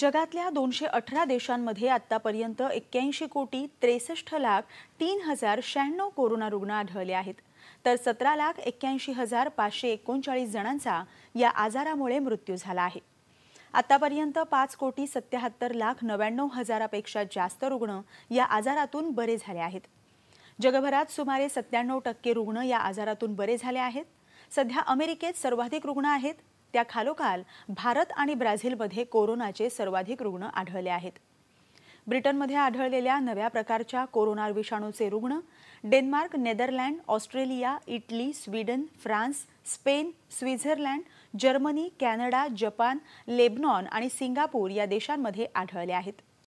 जगातल्या दोनशे अठरा देशांमध्ये आतापर्यंत एक्क्याऐंशी कोटी त्रेसष्ट लाख तीन हजार शहाण्णव कोरोना रुग्ण आढळले आहेत तर सतरा लाख एक्क्याऐंशी हजार पाचशे एकोणचाळीस जणांचा या आजारामुळे मृत्यू झाला आहे आतापर्यंत पाच कोटी सत्याहत्तर लाख नव्याण्णव हजारापेक्षा जास्त रुग्ण या आजारातून बरे झाले आहेत जगभरात सुमारे सत्त्याण्णव टक्के रुग्ण या आजारातून बरे झाले आहेत सध्या अमेरिकेत सर्वाधिक रुग्ण आहेत त्या खालोखाल भारत आणि ब्राझीलमध्ये कोरोनाचे सर्वाधिक रुग्ण आढळले आहेत ब्रिटनमध्ये आढळलेल्या नव्या प्रकारच्या कोरोना विषाणूचे रुग्ण Denmark Netherland Australia Italy Sweden France Spain Switzerland Germany Canada Japan Lebanon आणि सिंगापूर या देशांमध्ये आढळले आहेत